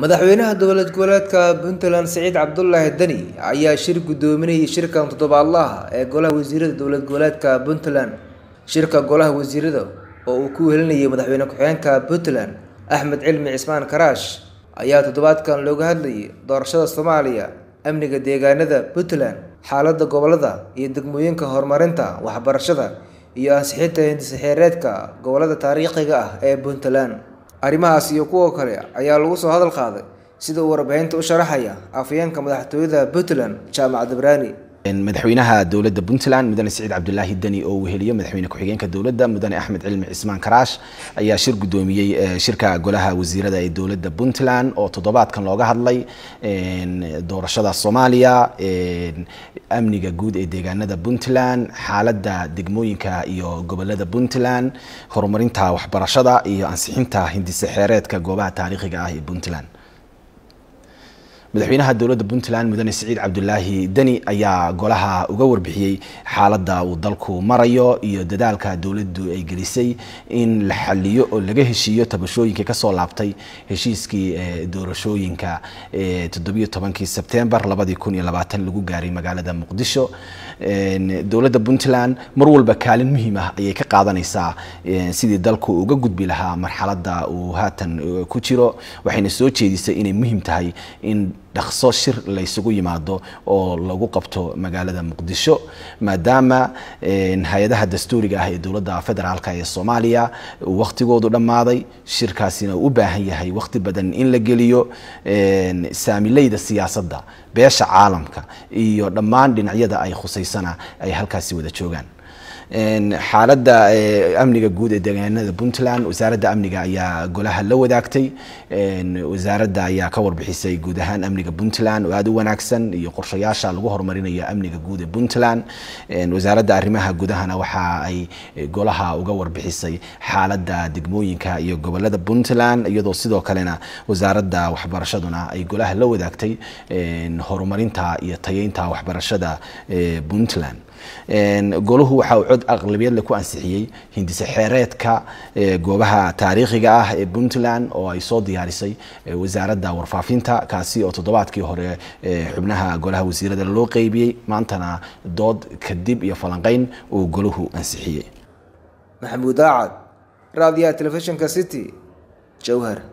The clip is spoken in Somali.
madaxweynaha dowlad goboleedka puntland siciid cabdulaahi dani ayaa shir guddoominayay shirkan toddobaadlaha ee golaha wasiirada dowlad goboleedka puntland shirka golaha wasiirada oo uu ku welinayay madaxweyne ku-xigeenka puntland axmed cilmi cismaan karaash ayaa toddobaadkan looga hadlayay doorashada soomaaliya amniga deegaanada puntland xaaladda gobolada iyo degmooyinka horumarinta waxbarashada iyo ansixinta xeereedka gobolada taariikhiga ah ee puntland arrimahaas iyo kuwo kale ayaa lagu soo hadal qaaday sida uu warbaahinta u sharaxaya afhayeenka madaxtooyada puntland jaamac dabraani madaxweynaha dowladda puntland mudane siciid cabdulaahi deni oo weheliyo madaxweyne ku-xigeenka dowladda mudane axmed cilmi cismaan karaash ayaa shir guddoomiyey eh, shirka golaha wasiirada ee dowladda puntland oo toddobaadkan looga hadlay doorashada soomaaliya amniga guud ee deegaanada puntland xaaladda degmooyinka iyo gobolada puntland horumarinta waxbarashada iyo ansixinta hindise xeereedka goobaha taariikhiga ah ee puntland madaxweynaha dowladda puntland mudane siciid cabdulaahi deni ayaa golaha uga warbixiyey xaaladda uu dalku marayo iyo dadaalka dowladdu ay gelisay in la xaliyo oo laga heshiiyo tabashooyinkii kasoo laabtay heshiiskii eh, doorashooyinka eh, toddobiyo tobankii sebtembar labadii kun iyo labaatan lagu gaaray magaalada muqdisho dowladda puntland mar walba kaalin muhiim ah ayay ka qaadanaysaa eh, sidii dalku uga gudbi lahaa marxaladda uu haatan ku jiro waxayna soo jeedisay inay muhiim tahay in dhaqso shir laysugu yimaado oo lagu qabto magaalada muqdisho maadaama hay-adaha eh, dastuuriga ah ee dowladda federaalk ee soomaaliya waktigoodu dhammaaday shirkaasina uu u baahan yahay wakti badan in la geliyo eh, saamilayda siyaasadda beesha caalamka iyo dhammaan dhinacyada ay khusaysana ay halkaasi wada joogaan xaaladda eh, amniga guud ee deegaanada puntland wasaaradda amniga ayaa golaha la wadaagtay wasaaradda ayaa ka warbixisay guud ahaan amniga puntland oo aada u wanaagsan iyo qorshayaasha lagu horumarinayo amniga guud ee puntland wasaaradda arrimaha gudahana waxa ay eh, golaha uga warbixisay xaaladda degmooyinka iyo gobolada puntland iyadoo sidoo kalena wasaaradda waxbarashaduna ay golaha la wadaagtay horumarinta iyo tayeynta waxbarashada eh, puntland golahu waxa uu cod aqlabiyadle ku ansixiyey hindise xeereedka e, goobaha taariikhiga ah ee puntland oo ay soo diyaarisay e, wasaaradda warfaafinta kaasi oo toddobaadkii hore e, xubnaha golaha wasiirada loo qeybiyey maantana dood kadib iyo falanqayn uu golahu ansixiyey maxamuud aacad raadiyaha telefishinka city jowhar